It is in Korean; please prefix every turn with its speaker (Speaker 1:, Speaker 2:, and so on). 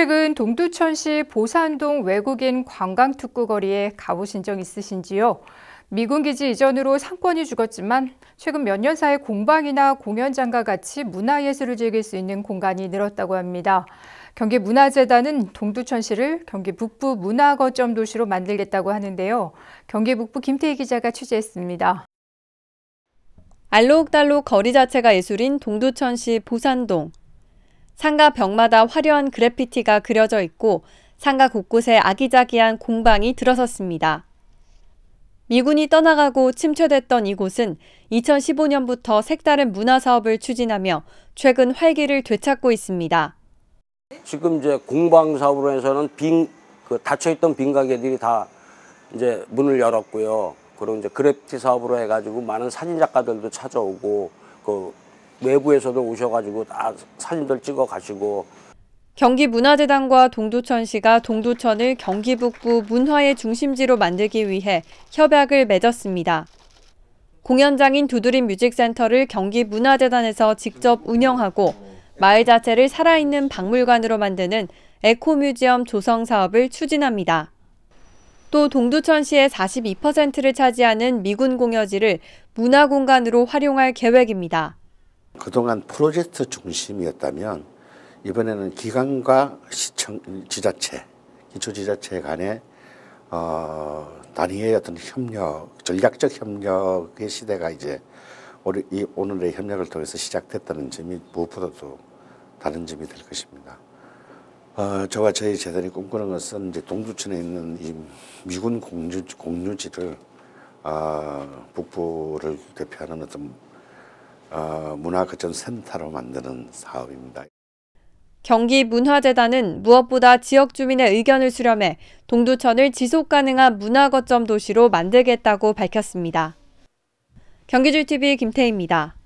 Speaker 1: 최근 동두천시 보산동 외국인 관광특구거리에 가보신 적 있으신지요? 미군기지 이전으로 상권이 죽었지만 최근 몇 년 사이 공방이나 공연장과 같이 문화예술을 즐길 수 있는 공간이 늘었다고 합니다. 경기문화재단은 동두천시를 경기 북부 문화거점 도시로 만들겠다고
Speaker 2: 하는데요. 경기 북부 김태희 기자가 취재했습니다. 알록달록 거리 자체가 예술인 동두천시 보산동. 상가 벽마다 화려한 그래피티가 그려져 있고 상가 곳곳에 아기자기한 공방이 들어섰습니다. 미군이 떠나가고 침체됐던 이곳은 2015년부터 색다른 문화 사업을 추진하며 최근 활기를 되찾고 있습니다.
Speaker 3: 지금 이제 공방 사업으로 해서는 빈, 그 닫혀있던 빈 가게들이 다 이제 문을 열었고요. 그리고 이제 그래피티 사업으로 해가지고 많은 사진 작가들도 찾아오고 그 외부에서도 오셔가지고 다 사진들 찍어 가시고
Speaker 2: 경기문화재단과 동두천시가 동두천을 경기 북부 문화의 중심지로 만들기 위해 협약을 맺었습니다. 공연장인 두드림 뮤직센터를 경기문화재단에서 직접 운영하고 마을 자체를 살아있는 박물관으로 만드는 에코뮤지엄 조성 사업을 추진합니다. 또 동두천시의 42%를 차지하는 미군 공여지를 문화공간으로 활용할 계획입니다.
Speaker 4: 그동안 프로젝트 중심이었다면 이번에는 기관과 시청 지자체 기초지자체 간의 어, 단위의 어떤 협력 전략적 협력의 시대가 이제 우리 이 오늘의 협력을 통해서 시작됐다는 점이 무엇보다도 다른 점이 될 것입니다. 어, 저와 저희 재단이 꿈꾸는 것은 이제 동두천에 있는 이 미군 공유, 공유지를 어, 북부를 대표하는 어떤 아, 문화거점센터로 만드는 사업입니다.
Speaker 2: 경기 문화재단은 무엇보다 지역 주민의 의견을 수렴해 동두천을 지속 가능한 문화거점 도시로 만들겠다고 밝혔습니다. 경기줄TV 김태희입니다.